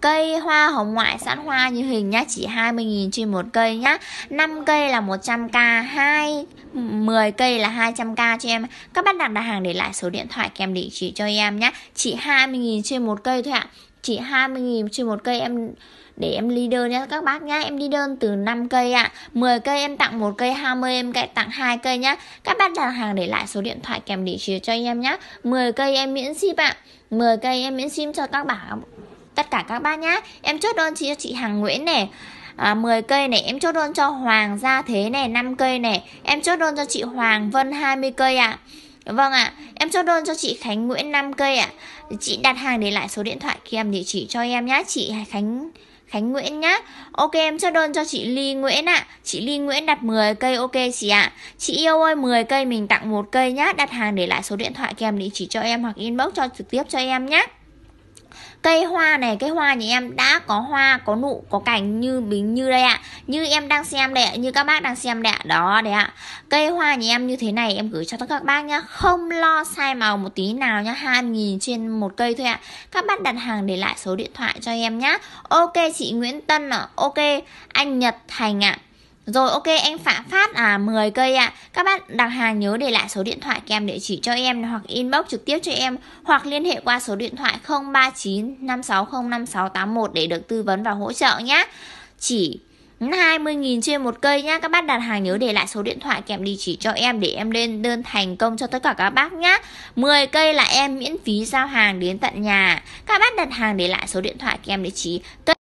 Cây hoa hồng ngoại sẵn hoa như hình nhá Chỉ 20.000 trên một cây nhá 5 cây là 100k 2, 10 cây là 200k cho em Các bác đặt đặt hàng để lại số điện thoại kèm địa chỉ cho em nhá Chỉ 20.000 trên một cây thôi ạ à. Chỉ 20.000 trên một cây em để em ly đơn nhé các bác nhá em đi đơn từ 5 cây ạ à. 10 cây em tặng một cây 20 em cậy tặng hai cây nhá các bác đặt hàng để lại số điện thoại kèm địa chỉ cho em nhá 10 cây em miễn ship ạ à. 10 cây em miễn ship cho các bạn tất cả các bác nhá em chốt đơn cho chị Hằng Nguyễn nè à, 10 cây này em chốt đơn cho Hoàng Gia Thế này 5 cây này em chốt đơn cho chị Hoàng Vân 20 cây ạ à. Vâng ạ, à, em chốt đơn cho chị Khánh Nguyễn 5 cây ạ. À. Chị đặt hàng để lại số điện thoại kèm địa chỉ cho em nhá, chị Khánh Khánh Nguyễn nhá. Ok em chốt đơn cho chị Ly Nguyễn ạ. À. Chị Ly Nguyễn đặt 10 cây ok chị ạ. À. Chị yêu ơi 10 cây mình tặng một cây nhá. Đặt hàng để lại số điện thoại kèm địa chỉ cho em hoặc inbox cho trực tiếp cho em nhá cây hoa này cái hoa nhà em đã có hoa có nụ có cành như bình như đây ạ như em đang xem đây ạ như các bác đang xem đây ạ đó đấy ạ cây hoa nhà em như thế này em gửi cho tất cả các bác nhá không lo sai màu một tí nào nhá hai nghìn trên một cây thôi ạ các bác đặt hàng để lại số điện thoại cho em nhá ok chị Nguyễn Tân ạ ok anh Nhật Thành ạ rồi ok em Phạm phát à 10 cây ạ. Các bạn đặt hàng nhớ để lại số điện thoại kèm địa chỉ cho em hoặc inbox trực tiếp cho em hoặc liên hệ qua số điện thoại 0395605681 để được tư vấn và hỗ trợ nhé. Chỉ 20.000 trên một cây nhá Các bác đặt hàng nhớ để lại số điện thoại kèm địa chỉ cho em Để em lên đơn thành công cho tất cả các bác nhá 10 cây là em miễn phí giao hàng đến tận nhà Các bác đặt hàng để lại số điện thoại kèm địa chỉ